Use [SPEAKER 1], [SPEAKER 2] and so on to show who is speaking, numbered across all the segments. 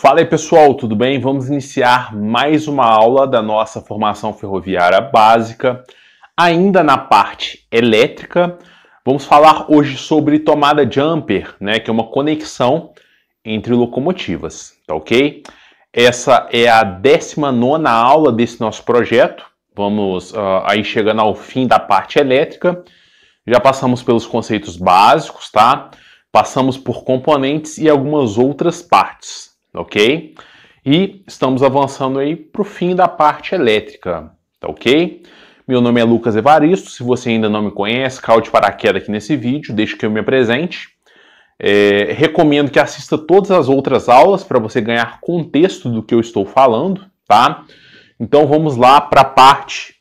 [SPEAKER 1] Fala aí pessoal, tudo bem? Vamos iniciar mais uma aula da nossa formação ferroviária básica, ainda na parte elétrica. Vamos falar hoje sobre tomada jumper, né, que é uma conexão entre locomotivas, tá ok? Essa é a 19 aula desse nosso projeto. Vamos uh, aí chegando ao fim da parte elétrica. Já passamos pelos conceitos básicos, tá? Passamos por componentes e algumas outras partes ok? E estamos avançando aí para o fim da parte elétrica, tá ok? Meu nome é Lucas Evaristo, se você ainda não me conhece, caute de paraquedas aqui nesse vídeo, deixa que eu me apresente. É, recomendo que assista todas as outras aulas para você ganhar contexto do que eu estou falando, tá? Então vamos lá para a parte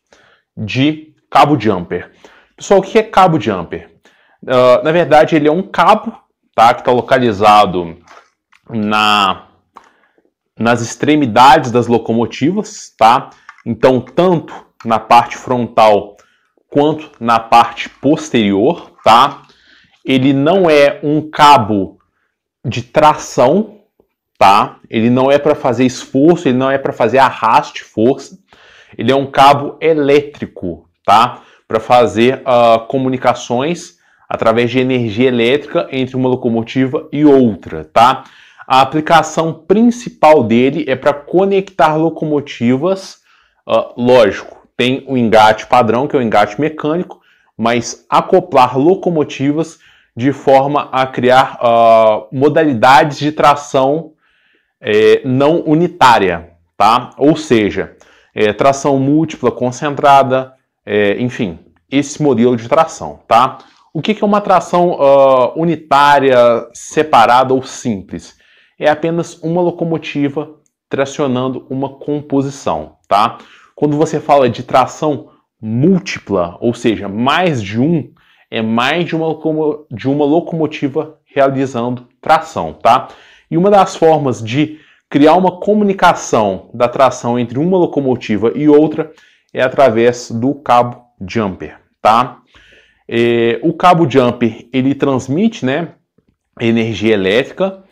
[SPEAKER 1] de cabo jumper. Pessoal, o que é cabo jumper? Uh, na verdade, ele é um cabo tá, que está localizado na nas extremidades das locomotivas, tá? Então, tanto na parte frontal quanto na parte posterior, tá? Ele não é um cabo de tração, tá? Ele não é para fazer esforço, ele não é para fazer arraste força. Ele é um cabo elétrico, tá? Para fazer uh, comunicações através de energia elétrica entre uma locomotiva e outra, tá? A aplicação principal dele é para conectar locomotivas. Uh, lógico, tem o engate padrão, que é o engate mecânico, mas acoplar locomotivas de forma a criar uh, modalidades de tração é, não unitária, tá? Ou seja, é, tração múltipla, concentrada, é, enfim, esse modelo de tração, tá? O que, que é uma tração uh, unitária, separada ou simples? é apenas uma locomotiva tracionando uma composição, tá? Quando você fala de tração múltipla, ou seja, mais de um, é mais de uma, de uma locomotiva realizando tração, tá? E uma das formas de criar uma comunicação da tração entre uma locomotiva e outra é através do cabo jumper, tá? É, o cabo jumper ele transmite, né, energia elétrica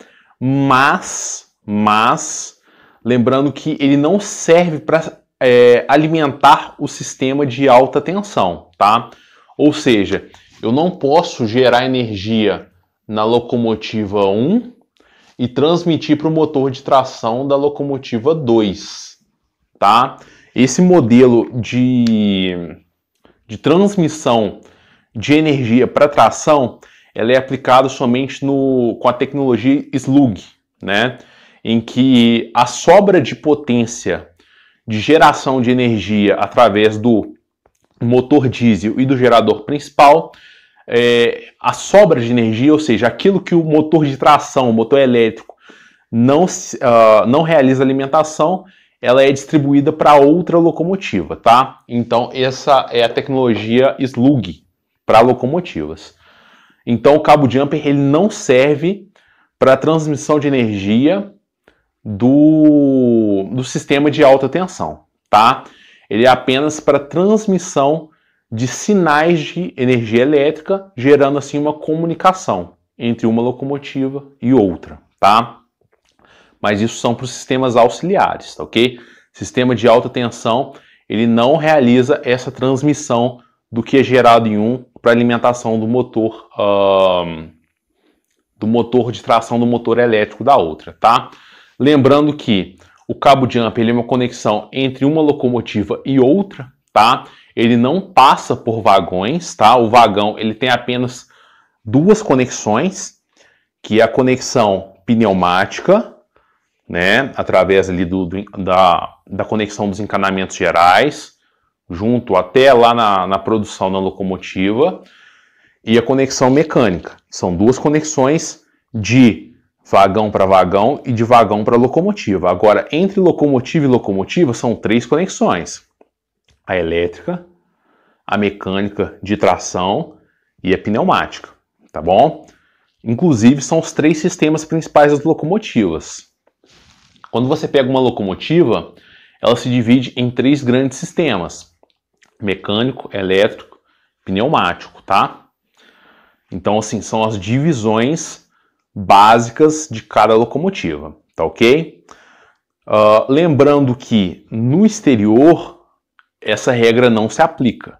[SPEAKER 1] mas, mas, lembrando que ele não serve para é, alimentar o sistema de alta tensão, tá? Ou seja, eu não posso gerar energia na locomotiva 1 e transmitir para o motor de tração da locomotiva 2, tá? Esse modelo de, de transmissão de energia para tração ela é aplicada somente no, com a tecnologia Slug, né? em que a sobra de potência de geração de energia através do motor diesel e do gerador principal, é, a sobra de energia, ou seja, aquilo que o motor de tração, o motor elétrico, não, uh, não realiza alimentação, ela é distribuída para outra locomotiva, tá? Então, essa é a tecnologia SLUG para locomotivas. Então o cabo jumper ele não serve para transmissão de energia do, do sistema de alta tensão, tá? Ele é apenas para transmissão de sinais de energia elétrica, gerando assim uma comunicação entre uma locomotiva e outra, tá? Mas isso são para os sistemas auxiliares, tá ok? Sistema de alta tensão, ele não realiza essa transmissão do que é gerado em um para alimentação do motor do motor de tração do motor elétrico da outra, tá? Lembrando que o cabo jump ele é uma conexão entre uma locomotiva e outra, tá? Ele não passa por vagões, tá? O vagão ele tem apenas duas conexões, que é a conexão pneumática, né? Através ali do, do da, da conexão dos encanamentos gerais junto até lá na, na produção na locomotiva e a conexão mecânica. São duas conexões de vagão para vagão e de vagão para locomotiva. Agora, entre locomotiva e locomotiva são três conexões: a elétrica, a mecânica de tração e a pneumática, tá bom? Inclusive, são os três sistemas principais das locomotivas. Quando você pega uma locomotiva, ela se divide em três grandes sistemas: mecânico, elétrico, pneumático, tá? Então, assim, são as divisões básicas de cada locomotiva, tá ok? Uh, lembrando que no exterior essa regra não se aplica,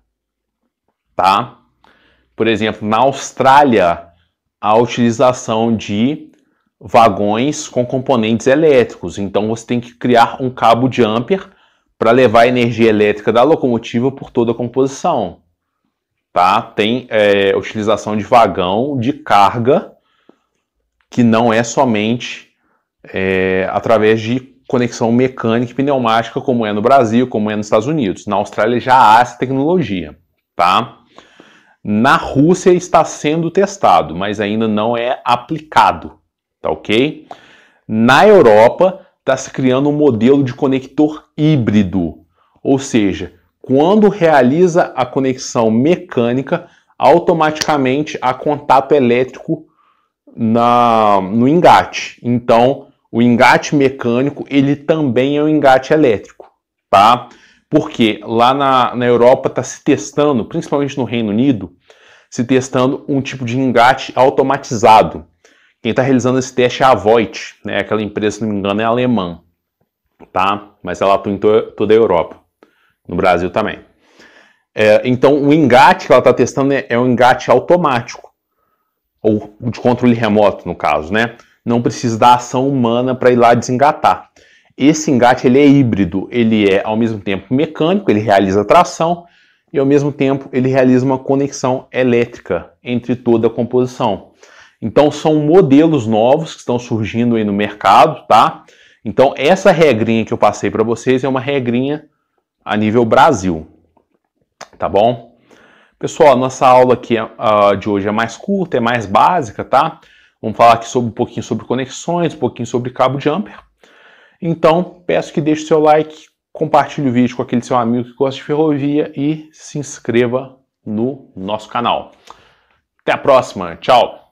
[SPEAKER 1] tá? Por exemplo, na Austrália a utilização de vagões com componentes elétricos, então você tem que criar um cabo ampere para levar a energia elétrica da locomotiva por toda a composição. Tá? Tem é, utilização de vagão de carga, que não é somente é, através de conexão mecânica e pneumática, como é no Brasil, como é nos Estados Unidos. Na Austrália já há essa tecnologia. Tá? Na Rússia está sendo testado, mas ainda não é aplicado. Tá ok? Na Europa está se criando um modelo de conector híbrido, ou seja, quando realiza a conexão mecânica, automaticamente há contato elétrico na, no engate. Então, o engate mecânico ele também é um engate elétrico, tá? Porque lá na, na Europa está se testando, principalmente no Reino Unido, se testando um tipo de engate automatizado. Quem está realizando esse teste é a Voigt, né? aquela empresa, se não me engano, é alemã, tá? mas ela atua em to toda a Europa, no Brasil também. É, então, o engate que ela está testando é, é um engate automático, ou de controle remoto, no caso, né? Não precisa da ação humana para ir lá desengatar. Esse engate ele é híbrido, ele é ao mesmo tempo mecânico, ele realiza tração e ao mesmo tempo ele realiza uma conexão elétrica entre toda a composição. Então são modelos novos que estão surgindo aí no mercado, tá? Então essa regrinha que eu passei para vocês é uma regrinha a nível Brasil, tá bom? Pessoal, nossa aula aqui uh, de hoje é mais curta, é mais básica, tá? Vamos falar aqui sobre um pouquinho sobre conexões, um pouquinho sobre cabo jumper. Então, peço que deixe seu like, compartilhe o vídeo com aquele seu amigo que gosta de ferrovia e se inscreva no nosso canal. Até a próxima, tchau!